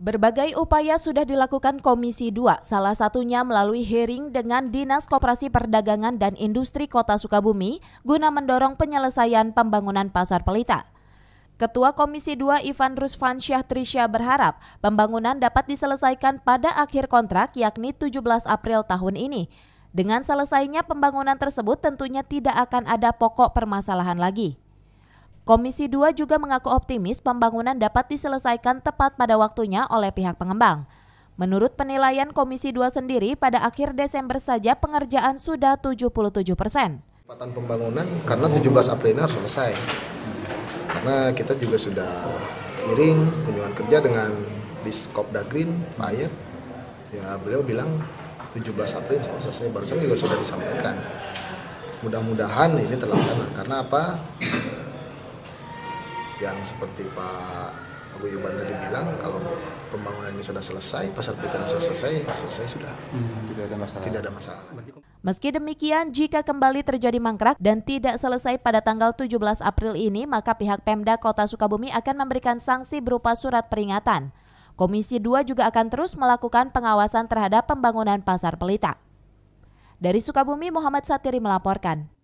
Berbagai upaya sudah dilakukan Komisi 2, salah satunya melalui hearing dengan Dinas Koperasi Perdagangan dan Industri Kota Sukabumi guna mendorong penyelesaian pembangunan Pasar Pelita. Ketua Komisi 2 Ivan Rusfansyah Trisha berharap pembangunan dapat diselesaikan pada akhir kontrak yakni 17 April tahun ini. Dengan selesainya pembangunan tersebut tentunya tidak akan ada pokok permasalahan lagi. Komisi 2 juga mengaku optimis pembangunan dapat diselesaikan tepat pada waktunya oleh pihak pengembang. Menurut penilaian Komisi 2 sendiri, pada akhir Desember saja pengerjaan sudah 77 persen. Kecepatan pembangunan karena 17 April ini harus selesai. Karena kita juga sudah iring kunjungan kerja dengan Diskop Dagrin, Pak Ayat. Ya beliau bilang 17 April selesai, barusan juga sudah disampaikan mudah-mudahan ini terlaksana karena apa yang seperti Pak Yuban tadi bilang kalau pembangunan ini sudah selesai, pasar berikan sudah selesai, ya selesai sudah. Hmm, tidak ada masalah. Tidak ada masalah. Meski demikian, jika kembali terjadi mangkrak dan tidak selesai pada tanggal 17 April ini, maka pihak Pemda Kota Sukabumi akan memberikan sanksi berupa surat peringatan. Komisi 2 juga akan terus melakukan pengawasan terhadap pembangunan pasar pelita. Dari Sukabumi, Muhammad Satiri melaporkan.